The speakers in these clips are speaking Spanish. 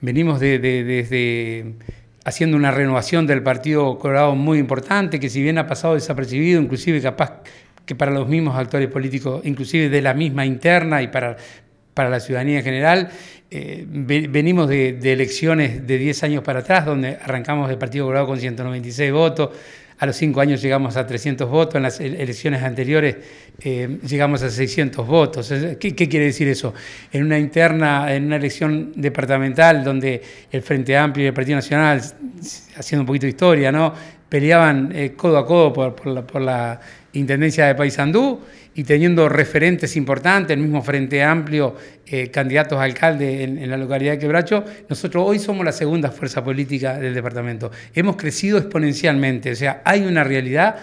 venimos de, haciendo una renovación del Partido Colorado muy importante, que si bien ha pasado desapercibido, inclusive capaz que para los mismos actores políticos, inclusive de la misma interna y para, para la ciudadanía en general. Eh, venimos de, elecciones de 10 años para atrás, donde arrancamos el Partido Colorado con 196 votos, a los 5 años llegamos a 300 votos, en las e, elecciones anteriores eh, llegamos a 600 votos. ¿Qué, ¿Qué, quiere decir eso? En una interna, en una elección departamental donde el Frente Amplio y el Partido Nacional, haciendo un poquito de historia, ¿no? peleaban eh, codo a codo por, la, Intendencia de Paysandú y teniendo referentes importantes, el mismo Frente Amplio, eh, candidatos a alcalde en, la localidad de Quebracho, nosotros hoy somos la segunda fuerza política del departamento. Hemos crecido exponencialmente, o sea, hay una realidad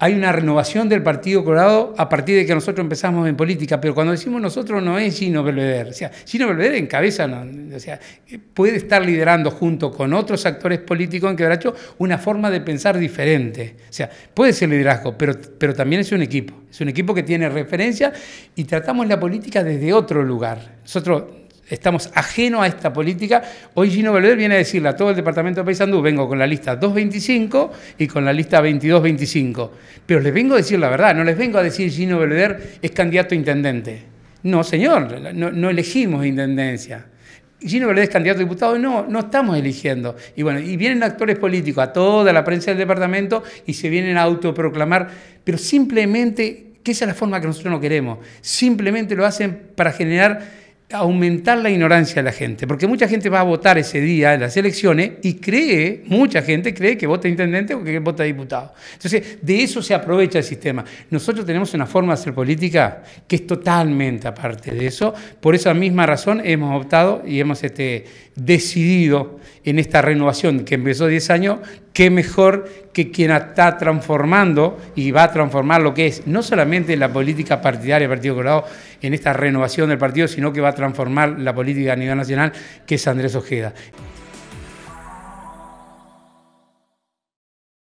hay una renovación del Partido Colorado a partir de que nosotros empezamos en política, pero cuando decimos nosotros no es Gino Belvedere, o sea, Gino Belvedere en cabeza o sea, puede estar liderando junto con otros actores políticos en Quebracho una forma de pensar diferente, o sea, puede ser liderazgo, pero, pero también es un equipo, es un equipo que tiene referencia y tratamos la política desde otro lugar. Nosotros estamos ajeno a esta política. Hoy Gino Belvedere viene a decirle a todo el departamento de Paysandú, vengo con la lista 225 y con la lista 2225. Pero les vengo a decir la verdad, no les vengo a decir Gino Belvedere es candidato a intendente. No, señor, no, elegimos intendencia. Gino es candidato a diputado, no, no estamos eligiendo. Y bueno, y vienen actores políticos a toda la prensa del departamento y se vienen a autoproclamar, pero simplemente, que esa es la forma que nosotros no queremos, simplemente lo hacen para generar aumentar la ignorancia de la gente, porque mucha gente va a votar ese día en las elecciones y cree, mucha gente cree que vota intendente o que vota diputado. Entonces, de eso se aprovecha el sistema. Nosotros tenemos una forma de hacer política que es totalmente aparte de eso, por esa misma razón hemos optado y hemos este, decidido en esta renovación que empezó 10 años, que mejor que quien está transformando y va a transformar lo que es no solamente la política partidaria del Partido Colorado en esta renovación del partido, sino que va a transformar la política a nivel nacional, que es Andrés Ojeda.